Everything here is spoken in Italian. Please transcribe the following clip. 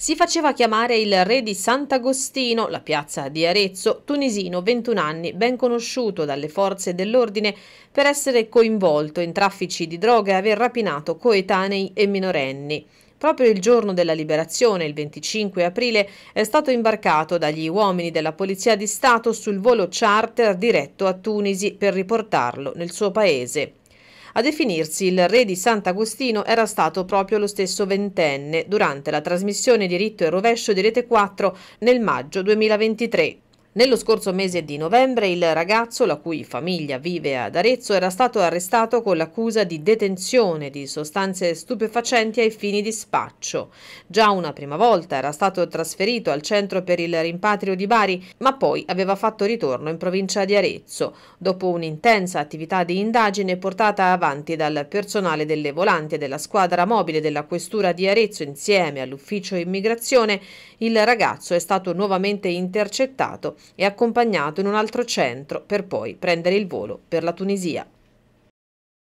Si faceva chiamare il re di Sant'Agostino, la piazza di Arezzo, tunisino 21 anni, ben conosciuto dalle forze dell'ordine per essere coinvolto in traffici di droga e aver rapinato coetanei e minorenni. Proprio il giorno della liberazione, il 25 aprile, è stato imbarcato dagli uomini della Polizia di Stato sul volo charter diretto a Tunisi per riportarlo nel suo paese. A definirsi il re di Sant'Agostino era stato proprio lo stesso ventenne durante la trasmissione Diritto e Rovescio di Rete 4 nel maggio 2023. Nello scorso mese di novembre il ragazzo, la cui famiglia vive ad Arezzo, era stato arrestato con l'accusa di detenzione di sostanze stupefacenti ai fini di spaccio. Già una prima volta era stato trasferito al centro per il rimpatrio di Bari, ma poi aveva fatto ritorno in provincia di Arezzo, dopo un'intensa attività di indagine portata avanti dal personale delle volanti e della squadra mobile della Questura di Arezzo insieme all'ufficio immigrazione, il ragazzo è stato nuovamente intercettato e accompagnato in un altro centro per poi prendere il volo per la Tunisia.